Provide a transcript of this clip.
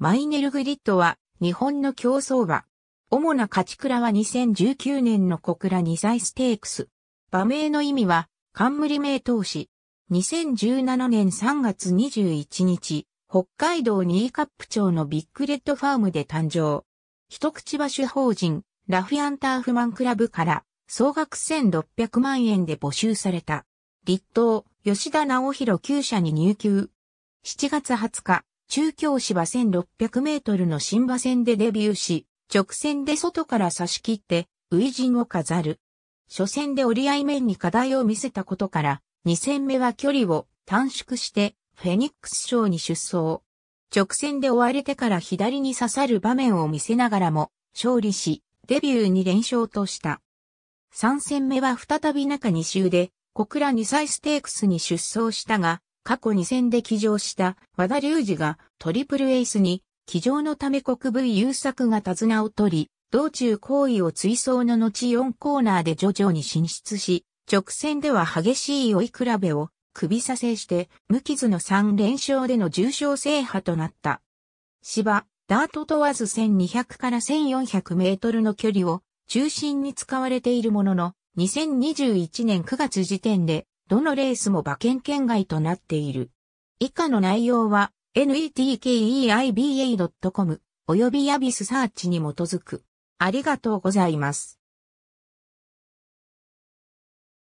マイネルグリッドは日本の競走馬。主な勝ち倉は2019年の小倉2歳ステークス。馬名の意味は冠名投資。2017年3月21日、北海道ニーカップ町のビッグレッドファームで誕生。一口馬主法人、ラフィアンターフマンクラブから総額1600万円で募集された。立東、吉田直弘旧社に入厩。7月20日、中京芝1600メートルの新馬戦でデビューし、直線で外から差し切って、初陣を飾る。初戦で折り合い面に課題を見せたことから、2戦目は距離を短縮して、フェニックス賞に出走。直線で追われてから左に刺さる場面を見せながらも、勝利し、デビューに連勝とした。3戦目は再び中2周で、小倉2歳ステークスに出走したが、過去2戦で騎乗した和田隆二がトリプルエースに騎乗のため国部優作が手綱を取り、道中行為を追走の後4コーナーで徐々に進出し、直線では激しい追い比べを首差せして、無傷の3連勝での重傷制覇となった。芝、ダート問わず1200から1400メートルの距離を中心に使われているものの、2021年9月時点でどのレースも馬券圏外となっている。以下の内容は netkeiba.com 及びヤビスサーチに基づく。ありがとうございます。